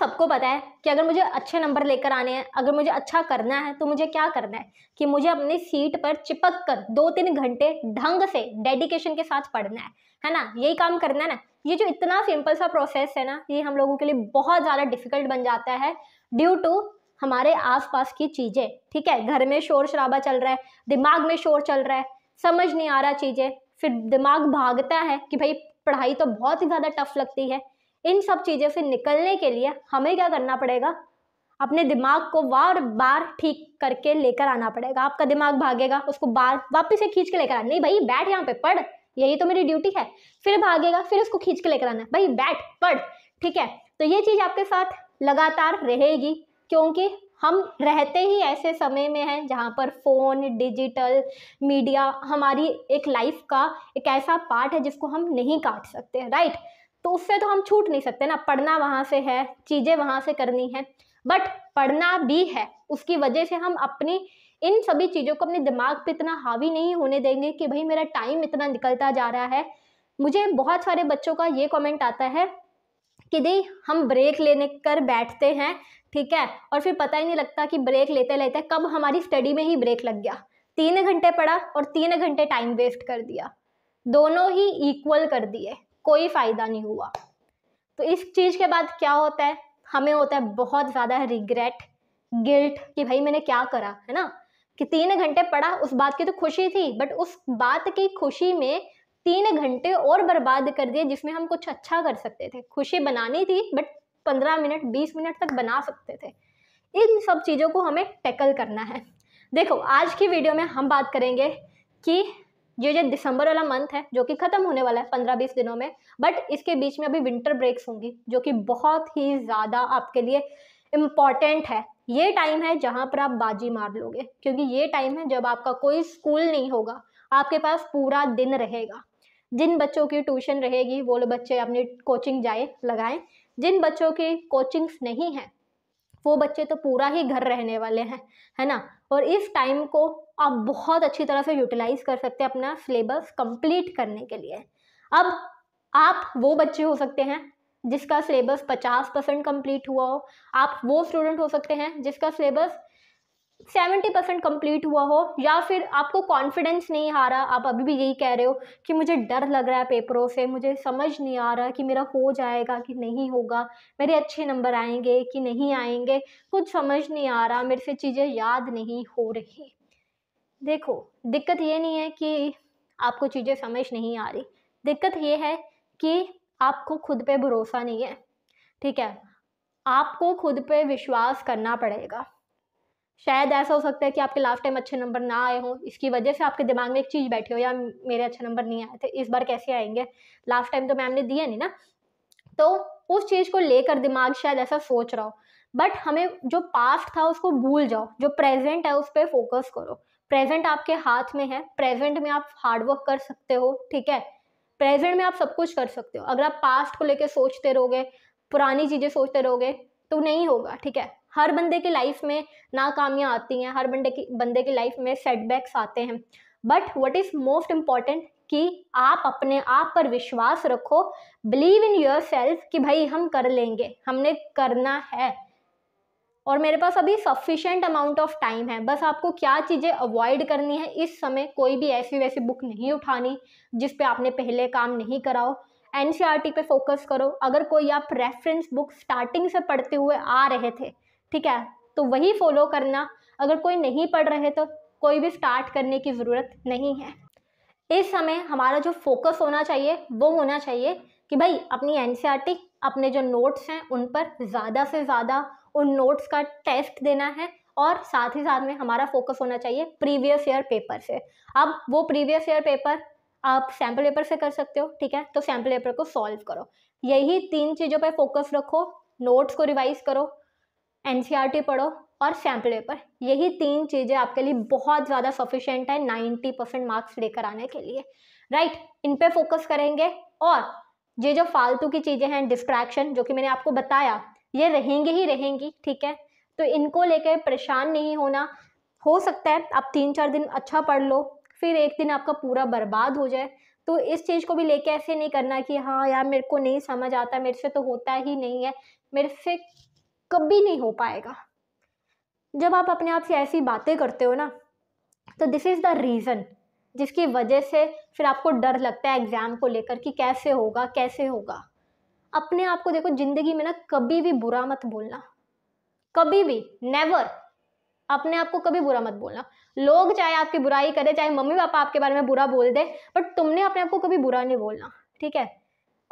सबको पता है कि अगर मुझे अच्छे नंबर लेकर आने हैं अगर मुझे अच्छा करना है तो मुझे क्या करना है कि मुझे अपनी सीट पर चिपक कर दो तीन घंटे ढंग से डेडिकेशन के साथ पढ़ना है है ना यही काम करना है ना ये जो इतना सिंपल सा प्रोसेस है ना ये हम लोगों के लिए बहुत ज़्यादा डिफिकल्ट बन जाता है ड्यू टू हमारे आसपास की चीज़ें ठीक है घर में शोर शराबा चल रहा है दिमाग में शोर चल रहा है समझ नहीं आ रहा चीज़ें फिर दिमाग भागता है कि भाई पढ़ाई तो बहुत ही ज़्यादा टफ लगती है इन सब चीज़ों से निकलने के लिए हमें क्या करना पड़ेगा अपने दिमाग को बार बार ठीक करके लेकर आना पड़ेगा आपका दिमाग भागेगा उसको बार वापस से खींच के लेकर आना नहीं भाई बैठ यहाँ पे पढ़ यही तो मेरी ड्यूटी है फिर भागेगा फिर उसको खींच के लेकर आना भाई बैठ पढ़ ठीक है तो ये चीज़ आपके साथ लगातार रहेगी क्योंकि हम रहते ही ऐसे समय में हैं जहाँ पर फ़ोन डिजिटल मीडिया हमारी एक लाइफ का एक ऐसा पार्ट है जिसको हम नहीं काट सकते राइट तो उससे तो हम छूट नहीं सकते ना पढ़ना वहाँ से है चीज़ें वहाँ से करनी है बट पढ़ना भी है उसकी वजह से हम अपनी इन सभी चीज़ों को अपने दिमाग पे इतना हावी नहीं होने देंगे कि भाई मेरा टाइम इतना निकलता जा रहा है मुझे बहुत सारे बच्चों का ये कमेंट आता है कि दी हम ब्रेक लेने कर बैठते हैं ठीक है और फिर पता ही नहीं लगता कि ब्रेक लेते लेते कब हमारी स्टडी में ही ब्रेक लग गया तीन घंटे पढ़ा और तीन घंटे टाइम वेस्ट कर दिया दोनों ही इक्वल कर दिए कोई फ़ायदा नहीं हुआ तो इस चीज़ के बाद क्या होता है हमें होता है बहुत ज़्यादा रिग्रेट गिल्ट कि भाई मैंने क्या करा है ना कि तीन घंटे पढ़ा उस बात की तो खुशी थी बट उस बात की खुशी में तीन घंटे और बर्बाद कर दिए जिसमें हम कुछ अच्छा कर सकते थे खुशी बनानी थी बट पंद्रह मिनट बीस मिनट तक बना सकते थे इन सब चीज़ों को हमें टैकल करना है देखो आज की वीडियो में हम बात करेंगे कि ये जो दिसंबर वाला मंथ है जो कि ख़त्म होने वाला है पंद्रह बीस दिनों में बट इसके बीच में अभी विंटर ब्रेक्स होंगी जो कि बहुत ही ज़्यादा आपके लिए इम्पॉर्टेंट है ये टाइम है जहाँ पर आप बाजी मार लोगे क्योंकि ये टाइम है जब आपका कोई स्कूल नहीं होगा आपके पास पूरा दिन रहेगा जिन बच्चों की ट्यूशन रहेगी वो बच्चे अपनी कोचिंग जाए लगाएं जिन बच्चों की कोचिंग्स नहीं है वो बच्चे तो पूरा ही घर रहने वाले हैं है ना और इस टाइम को आप बहुत अच्छी तरह से यूटिलाइज कर सकते हैं अपना सिलेबस कंप्लीट करने के लिए अब आप वो बच्चे हो सकते हैं जिसका सिलेबस 50 परसेंट कम्प्लीट हुआ हो आप वो स्टूडेंट हो सकते हैं जिसका सिलेबस 70 परसेंट कम्प्लीट हुआ हो या फिर आपको कॉन्फिडेंस नहीं आ रहा आप अभी भी यही कह रहे हो कि मुझे डर लग रहा है पेपरों से मुझे समझ नहीं आ रहा कि मेरा हो जाएगा कि नहीं होगा मेरे अच्छे नंबर आएंगे कि नहीं आएंगे कुछ समझ नहीं आ रहा मेरे से चीज़ें याद नहीं हो रही देखो दिक्कत ये नहीं है कि आपको चीज़ें समझ नहीं आ रही दिक्कत ये है कि आपको खुद पे भरोसा नहीं है ठीक है आपको खुद पे विश्वास करना पड़ेगा शायद ऐसा हो सकता है कि आपके लास्ट टाइम अच्छे नंबर ना आए हों इसकी वजह से आपके दिमाग में एक चीज़ बैठी हो या मेरे अच्छे नंबर नहीं आए थे इस बार कैसे आएंगे लास्ट टाइम तो मैम ने दिए नहीं ना तो उस चीज़ को लेकर दिमाग शायद ऐसा सोच रहा हो बट हमें जो पास्ट था उसको भूल जाओ जो प्रेजेंट है उस पर फोकस करो प्रेजेंट आपके हाथ में है प्रेजेंट में आप हार्डवर्क कर सकते हो ठीक है प्रेजेंट में आप सब कुछ कर सकते हो अगर आप पास्ट को लेकर सोचते रहोगे पुरानी चीज़ें सोचते रहोगे तो नहीं होगा ठीक है हर बंदे की लाइफ में नाकामियाँ आती हैं हर बंदे की बंदे की लाइफ में सेटबैक्स आते हैं but what is most important कि आप अपने आप पर विश्वास रखो बिलीव इन योर सेल्फ कि भाई हम कर लेंगे हमने करना है और मेरे पास अभी सफिशेंट अमाउंट ऑफ टाइम है बस आपको क्या चीज़ें अवॉइड करनी है इस समय कोई भी ऐसी वैसी बुक नहीं उठानी जिस पे आपने पहले काम नहीं कराओ एन e पे फोकस करो अगर कोई आप रेफरेंस बुक स्टार्टिंग से पढ़ते हुए आ रहे थे ठीक है तो वही फॉलो करना अगर कोई नहीं पढ़ रहे तो कोई भी स्टार्ट करने की ज़रूरत नहीं है इस समय हमारा जो फोकस होना चाहिए वो होना चाहिए कि भाई अपनी एन e अपने जो नोट्स हैं उन पर ज़्यादा से ज़्यादा उन नोट्स का टेस्ट देना है और साथ ही साथ में हमारा फोकस होना चाहिए प्रीवियस ईयर पेपर से अब वो प्रीवियस ईयर पेपर आप सैम्पल पेपर से कर सकते हो ठीक है तो सैम्पल पेपर को सॉल्व करो यही तीन चीज़ों पर फोकस रखो नोट्स को रिवाइज करो एन e पढ़ो और सैम्पल पेपर यही तीन चीज़ें आपके लिए बहुत ज़्यादा सफिशेंट है 90 परसेंट मार्क्स लेकर आने के लिए राइट right, इन पे फोकस करेंगे और ये जो फालतू की चीज़ें हैं डिस्ट्रैक्शन जो कि मैंने आपको बताया ये रहेंगे ही रहेंगी ठीक है तो इनको लेकर परेशान नहीं होना हो सकता है आप तीन चार दिन अच्छा पढ़ लो फिर एक दिन आपका पूरा बर्बाद हो जाए तो इस चीज़ को भी लेके ऐसे नहीं करना कि हाँ यार मेरे को नहीं समझ आता मेरे से तो होता ही नहीं है मेरे से कभी नहीं हो पाएगा जब आप अपने आप से ऐसी बातें करते हो ना तो दिस इज़ द रीज़न जिसकी वजह से फिर आपको डर लगता है एग्ज़ाम को लेकर कि कैसे होगा कैसे होगा अपने आप को देखो जिंदगी में ना कभी भी बुरा मत बोलना कभी भी नेवर अपने आप को कभी बुरा मत बोलना लोग चाहे आपकी बुराई करे चाहे मम्मी पापा आपके बारे में बुरा बोल दे बट तुमने अपने आप को कभी बुरा नहीं बोलना ठीक है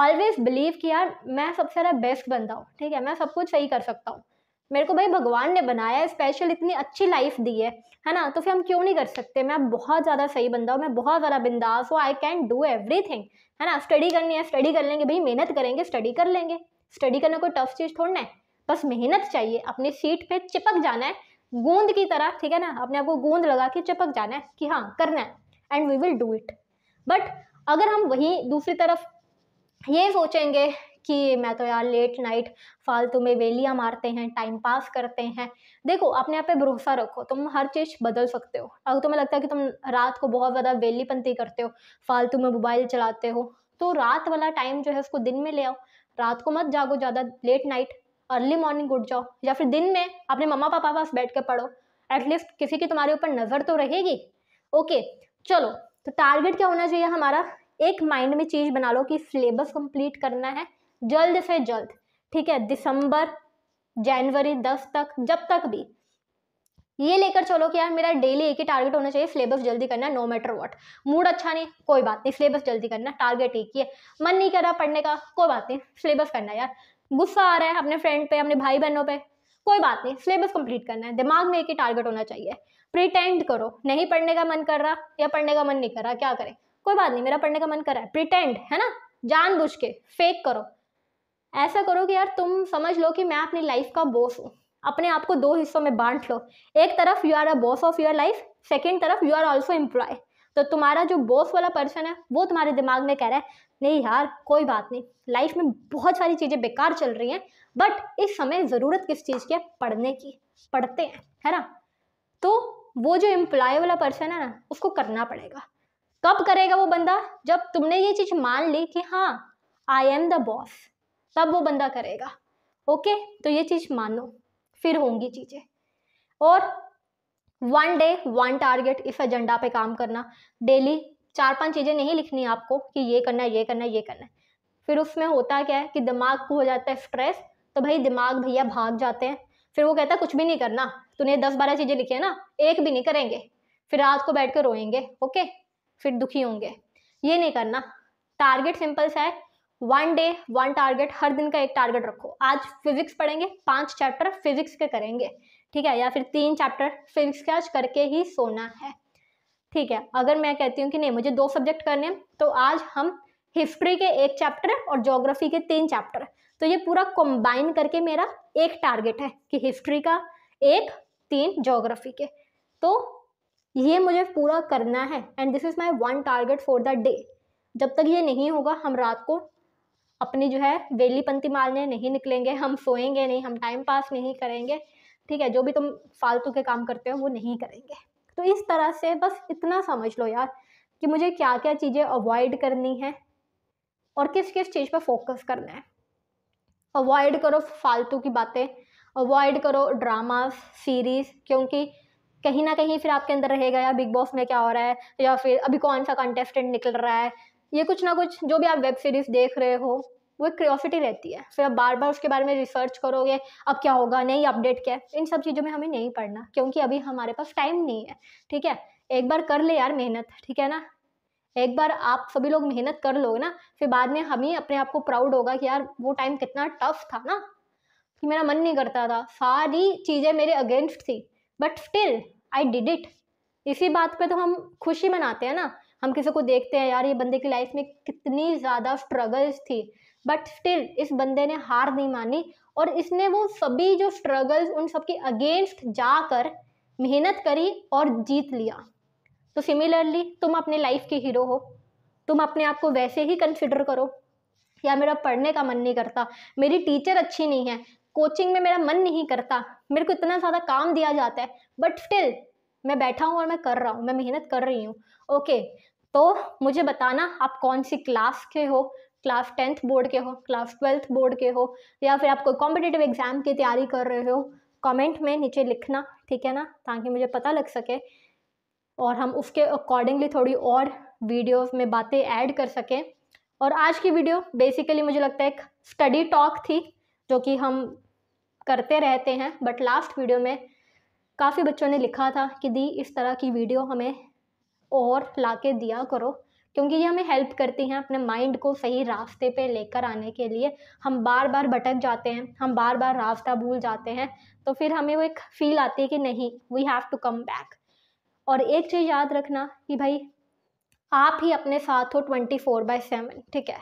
ऑलवेज बिलीव कि यार मैं सबसे ज़्यादा बेस्ट बनता हूँ ठीक है मैं सब कुछ सही कर सकता हूँ मेरे को भाई भगवान ने बनाया है स्पेशल इतनी अच्छी लाइफ दी है है ना तो फिर हम क्यों नहीं कर सकते मैं बहुत ज़्यादा सही बंदा हूँ मैं बहुत ज़्यादा बिंदास हूँ आई कैन डू एवरीथिंग है ना स्टडी करनी है स्टडी कर लेंगे भाई मेहनत करेंगे स्टडी कर लेंगे स्टडी करना कोई टफ चीज़ थोड़ना है बस मेहनत चाहिए अपनी सीट पे चिपक जाना है गूंद की तरह ठीक है ना अपने आप को गूंद लगा के चिपक जाना है कि हाँ करना है and we will do it but अगर हम वही दूसरी तरफ ये सोचेंगे कि मैं तो यार लेट नाइट फालतू में वेलियाँ मारते हैं टाइम पास करते हैं देखो अपने आप पे भरोसा रखो तुम हर चीज़ बदल सकते हो अगर तुम्हें लगता है कि तुम रात को बहुत ज़्यादा वेलीपंती करते हो फालतू में मोबाइल चलाते हो तो रात वाला टाइम जो है उसको दिन में ले आओ रात को मत जागो ज़्यादा लेट नाइट अर्ली मॉर्निंग उठ जाओ या फिर दिन में अपने मम्मा पापा पास बैठ कर पढ़ो एटलीस्ट किसी की तुम्हारे ऊपर नज़र तो रहेगी ओके चलो तो टारगेट क्या होना चाहिए हमारा एक माइंड में चीज़ बना लो कि सिलेबस कंप्लीट करना है जल्द से जल्द ठीक है दिसंबर जनवरी दस तक जब तक भी ये लेकर चलो कि यार मेरा डेली एक ही टारगेट होना चाहिए सिलेबस जल्दी करना नो मैटर व्हाट मूड अच्छा नहीं कोई बात नहीं सिलेबस जल्दी करना टारगेट एक ही है मन नहीं कर रहा पढ़ने का कोई बात नहीं सिलेबस करना यार गुस्सा आ रहा है अपने फ्रेंड पे अपने भाई बहनों पे कोई बात नहीं सिलेबस कंप्लीट करना है दिमाग में एक ही टारगेट होना चाहिए प्रिटेंड करो नहीं पढ़ने का मन कर रहा या पढ़ने का मन नहीं कर रहा क्या करें कोई बात नहीं मेरा पढ़ने का मन कर रहा है प्रिटेंड है ना जान के फेक करो ऐसा करो कि यार तुम समझ लो कि मैं अपनी लाइफ का बॉस हूँ अपने आप को दो हिस्सों में बांट लो एक तरफ you are a boss of your life second तरफ यू आर ऑल्सो एम्प्लॉय तो तुम्हारा जो बॉस वाला पर्सन है वो तुम्हारे दिमाग में कह रहा है नहीं यार कोई बात नहीं लाइफ में बहुत सारी चीज़ें बेकार चल रही हैं बट इस समय ज़रूरत किस चीज़ की है पढ़ने की पढ़ते हैं है ना तो वो जो एम्प्लॉय वाला पर्सन है ना उसको करना पड़ेगा कब करेगा वो बंदा जब तुमने ये चीज़ मान ली कि हाँ आई एम द बॉस तब वो बंदा करेगा ओके तो ये चीज़ मानो फिर होंगी चीज़ें और वन डे वन टारगेट इस एजेंडा पे काम करना डेली चार पांच चीज़ें नहीं लिखनी आपको कि ये करना है ये करना है ये करना है फिर उसमें होता क्या है कि दिमाग को हो जाता है स्ट्रेस तो भाई दिमाग भैया भाग जाते हैं फिर वो कहता है कुछ भी नहीं करना तूने दस बारह चीज़ें लिखी है ना एक भी नहीं करेंगे फिर रात को बैठ कर रोएंगे ओके फिर दुखी होंगे ये नहीं करना टारगेट सिंपल सा है वन डे वन टारगेट हर दिन का एक टारगेट रखो आज फिजिक्स पढ़ेंगे पांच चैप्टर फिजिक्स के करेंगे ठीक है या फिर तीन चैप्टर फिजिक्स के आज करके ही सोना है ठीक है अगर मैं कहती हूँ कि नहीं मुझे दो सब्जेक्ट करने हैं तो आज हम हिस्ट्री के एक चैप्टर और जोग्राफी के तीन चैप्टर तो ये पूरा कंबाइन करके मेरा एक टारगेट है कि हिस्ट्री का एक तीन जोग्राफी के तो ये मुझे पूरा करना है and this is my one target for the day जब तक ये नहीं होगा हम रात को अपनी जो है पंथी मारने नहीं निकलेंगे हम सोएंगे नहीं हम टाइम पास नहीं करेंगे ठीक है जो भी तुम फालतू के काम करते हो वो नहीं करेंगे तो इस तरह से बस इतना समझ लो यार कि मुझे क्या क्या चीज़ें अवॉइड करनी है और किस किस चीज़ पर फोकस करना है अवॉइड करो फालतू की बातें अवॉइड करो ड्रामास सीरीज़ क्योंकि कहीं ना कहीं फिर आपके अंदर रहेगा या बिग बॉस में क्या हो रहा है या फिर अभी कौन सा कंटेस्टेंट निकल रहा है ये कुछ ना कुछ जो भी आप वेब सीरीज़ देख रहे हो वो एक क्रियोसिटी रहती है फिर आप बार बार उसके बारे में रिसर्च करोगे अब क्या होगा नई अपडेट क्या है इन सब चीज़ों में हमें नहीं पढ़ना क्योंकि अभी हमारे पास टाइम नहीं है ठीक है एक बार कर ले यार मेहनत ठीक है ना एक बार आप सभी लोग मेहनत कर लोगे ना फिर बाद में हम ही अपने आप को प्राउड होगा कि यार वो टाइम कितना टफ था ना कि मेरा मन नहीं करता था सारी चीज़ें मेरे अगेंस्ट थी but still I did it इसी बात पे तो हम खुशी मनाते हैं ना हम किसी को देखते हैं यार ये बंदे की लाइफ में कितनी ज़्यादा स्ट्रगल्स थी बट स्टिल इस बंदे ने हार नहीं मानी और इसने वो सभी जो स्ट्रगल्स उन सबके अगेंस्ट जाकर मेहनत करी और जीत लिया तो सिमिलरली तुम अपने लाइफ के हीरो हो तुम अपने आप को वैसे ही कंसिडर करो या मेरा पढ़ने का मन नहीं करता मेरी टीचर अच्छी नहीं है कोचिंग में मेरा मन नहीं करता मेरे को इतना ज़्यादा काम दिया जाता है बट स्टिल मैं बैठा हूँ और मैं कर रहा हूँ मैं मेहनत कर रही हूँ ओके okay, तो मुझे बताना आप कौन सी क्लास के हो क्लास टेंथ बोर्ड के हो क्लास ट्वेल्थ बोर्ड के हो या फिर आप कोई कॉम्पिटेटिव एग्ज़ाम की तैयारी कर रहे हो कमेंट में नीचे लिखना ठीक है ना ताकि मुझे पता लग सके और हम उसके अकॉर्डिंगली थोड़ी और वीडियोस में बातें ऐड कर सकें और आज की वीडियो बेसिकली मुझे लगता है एक स्टडी टॉक थी जो कि हम करते रहते हैं बट लास्ट वीडियो में काफ़ी बच्चों ने लिखा था कि दी इस तरह की वीडियो हमें और ला के दिया करो क्योंकि ये हमें हेल्प करती हैं अपने माइंड को सही रास्ते पे लेकर आने के लिए हम बार बार भटक जाते हैं हम बार बार रास्ता भूल जाते हैं तो फिर हमें वो एक फील आती है कि नहीं we have to come back और एक चीज़ याद रखना कि भाई आप ही अपने साथ हो ट्वेंटी फोर बाई सेवन ठीक है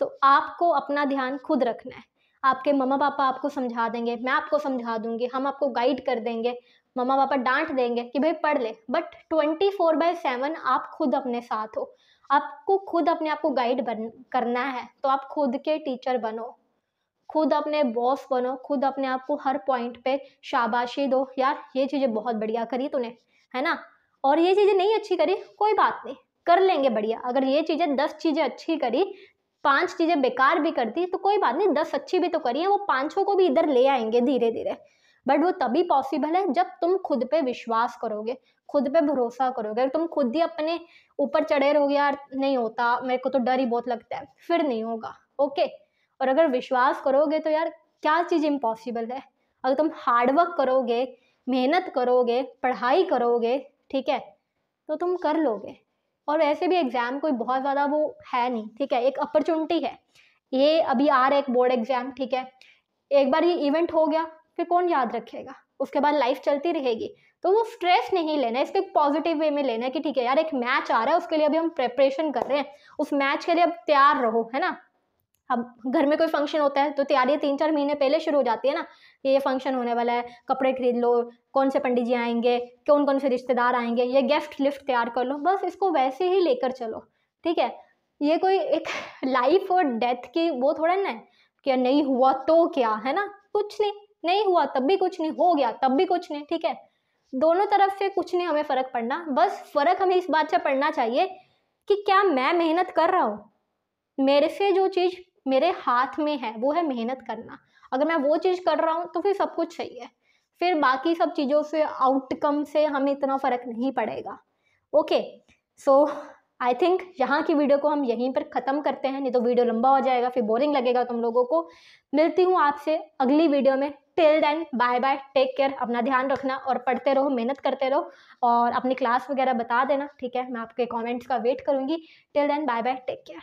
तो आपको अपना ध्यान खुद रखना है आपके मम्मा पापा आपको समझा देंगे मैं आपको समझा दूंगी हम आपको गाइड कर देंगे मम्मा पापा डांट देंगे कि भाई पढ़ ले but twenty four by seven आप खुद अपने साथ हो आपको खुद अपने आप को गाइड बन करना है तो आप खुद के टीचर बनो खुद अपने बॉस बनो खुद अपने आप को हर पॉइंट पे शाबाशी दो यार ये चीज़ें बहुत बढ़िया करी तूने है ना और ये चीज़ें नहीं अच्छी करी कोई बात नहीं कर लेंगे बढ़िया अगर ये चीज़ें दस चीज़ें अच्छी करी पांच चीज़ें बेकार भी करती तो कोई बात नहीं दस अच्छी भी तो करी है वो पांचों को भी इधर ले आएंगे धीरे धीरे बट वो तभी पॉसिबल है जब तुम खुद पे विश्वास करोगे खुद पे भरोसा करोगे अगर तुम खुद ही अपने ऊपर चढ़े रहोगे यार नहीं होता मेरे को तो डर ही बहुत लगता है फिर नहीं होगा ओके और अगर विश्वास करोगे तो यार क्या चीज़ इम्पॉसिबल है अगर तुम हार्डवर्क करोगे मेहनत करोगे पढ़ाई करोगे ठीक है तो तुम कर लोगे और वैसे भी एग्ज़ाम कोई बहुत ज़्यादा वो है नहीं ठीक है एक अपॉर्चुनिटी है ये अभी आ रहा है एक बोर्ड एग्ज़ाम ठीक है एक बार ये इवेंट हो गया फिर कौन याद रखेगा उसके बाद लाइफ चलती रहेगी तो वो स्ट्रेस नहीं लेना है एक पॉजिटिव वे में लेना है कि ठीक है यार एक मैच आ रहा है उसके लिए अभी हम प्रेपरेशन कर रहे हैं उस मैच के लिए अब तैयार रहो है ना अब घर में कोई फंक्शन होता है तो तैयारी तीन चार महीने पहले शुरू हो जाती है ना कि ये फंक्शन होने वाला है कपड़े खरीद लो कौन से पंडित जी आएंगे कौन कौन से रिश्तेदार आएंगे ये गिफ्ट लिफ्ट तैयार कर लो बस इसको वैसे ही लेकर चलो ठीक है ये कोई एक लाइफ और डेथ की वो थोड़ा ना है कि नहीं हुआ तो क्या है ना कुछ नहीं नहीं हुआ तब भी कुछ नहीं हो गया तब भी कुछ नहीं ठीक है दोनों तरफ से कुछ नहीं हमें फ़र्क पड़ना बस फ़र्क हमें इस बात से पड़ना चाहिए कि क्या मैं मेहनत कर रहा हूँ मेरे से जो चीज़ मेरे हाथ में है वो है मेहनत करना अगर मैं वो चीज़ कर रहा हूँ तो फिर सब कुछ सही है फिर बाकी सब चीज़ों से आउटकम से हमें इतना फ़र्क नहीं पड़ेगा ओके सो आई थिंक यहाँ की वीडियो को हम यहीं पर ख़त्म करते हैं नहीं तो वीडियो लंबा हो जाएगा फिर बोरिंग लगेगा तुम लोगों को मिलती हूँ आपसे अगली वीडियो में till then bye bye take care अपना ध्यान रखना और पढ़ते रहो मेहनत करते रहो और अपनी क्लास वगैरह बता देना ठीक है मैं आपके कॉमेंट्स का वेट करूँगी till then bye bye take care